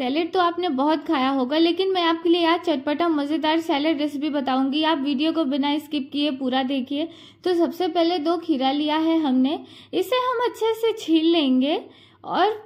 salad तो आपने बहुत खाया होगा लेकिन मैं आपके लिए आज चटपटा मज़ेदार सैलेड रेसिपी बताऊंगी आप वीडियो को बिना स्किप किए पूरा देखिए तो सबसे पहले दो खीरा लिया है हमने इसे हम अच्छे से छील लेंगे और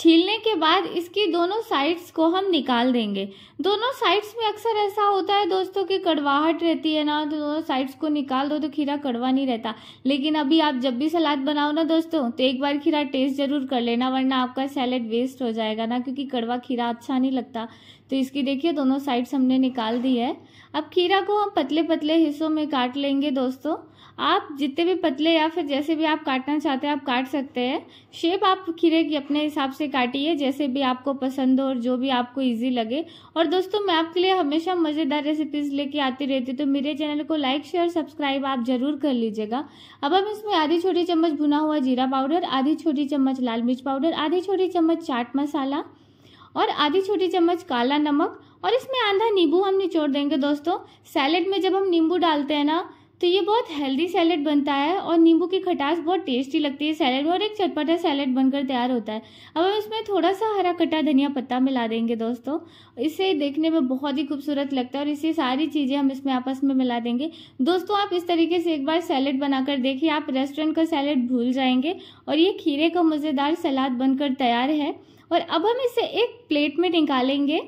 छीलने के बाद इसकी दोनों साइड्स को हम निकाल देंगे दोनों साइड्स में अक्सर ऐसा होता है दोस्तों कि कड़वाहट रहती है ना तो दोनों साइड्स को निकाल दो तो खीरा कड़वा नहीं रहता लेकिन अभी आप जब भी सलाद बनाओ ना दोस्तों तो एक बार खीरा टेस्ट ज़रूर कर लेना वरना आपका सैलड वेस्ट हो जाएगा ना क्योंकि कड़वा खीरा अच्छा नहीं लगता तो इसकी देखिए दोनों साइड्स हमने निकाल दी है अब खीरा को हम पतले पतले हिस्सों में काट लेंगे दोस्तों आप जितने भी पतले या फिर जैसे भी आप काटना चाहते हैं आप काट सकते हैं शेप आप खीरे की अपने हिसाब से काटिए जैसे भी आपको पसंद हो और जो भी आपको इजी लगे और दोस्तों मैं आपके लिए हमेशा मज़ेदार रेसिपीज लेके आती रहती हूँ तो मेरे चैनल को लाइक शेयर सब्सक्राइब आप जरूर कर लीजिएगा अब हम इसमें आधी छोटी चम्मच भुना हुआ जीरा पाउडर आधी छोटी चम्मच लाल मिर्च पाउडर आधी छोटी चम्मच चाट मसाला और आधी छोटी चम्मच काला नमक और इसमें आधा नींबू हम निचोड़ देंगे दोस्तों सैलेड में जब हम नींबू डालते हैं ना तो ये बहुत हेल्दी सैलड बनता है और नींबू की खटास बहुत टेस्टी लगती है सैलड में और एक चटपटा सैलड बनकर तैयार होता है अब हम इसमें थोड़ा सा हरा कटा धनिया पत्ता मिला देंगे दोस्तों इसे देखने में बहुत ही खूबसूरत लगता है और इसे सारी चीज़ें हम इसमें आपस में मिला देंगे दोस्तों आप इस तरीके से एक बार सैलड बनाकर देखिए आप रेस्टोरेंट का सैलड भूल जाएंगे और ये खीरे का मज़ेदार सलाद बनकर तैयार है और अब हम इसे एक प्लेट में निकालेंगे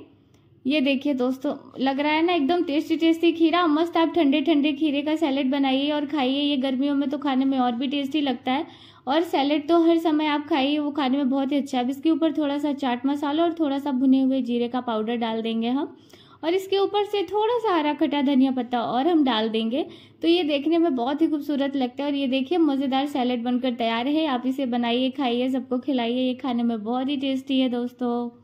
ये देखिए दोस्तों लग रहा है ना एकदम टेस्टी टेस्टी खीरा मस्त आप ठंडे ठंडे खीरे का सैलेड बनाइए और खाइए ये गर्मियों में तो खाने में और भी टेस्टी लगता है और सैलेड तो हर समय आप खाइए वो खाने में बहुत ही अच्छा है अब इसके ऊपर थोड़ा सा चाट मसाला और थोड़ा सा भुने हुए जीरे का पाउडर डाल देंगे हम और इसके ऊपर से थोड़ा सा हरा खटा धनिया पत्ता और हम डाल देंगे तो ये देखने में बहुत ही खूबसूरत लगता है और ये देखिए मज़ेदार सैलेड बनकर तैयार है आप इसे बनाइए खाइए सबको खिलाइए ये खाने में बहुत ही टेस्टी है दोस्तों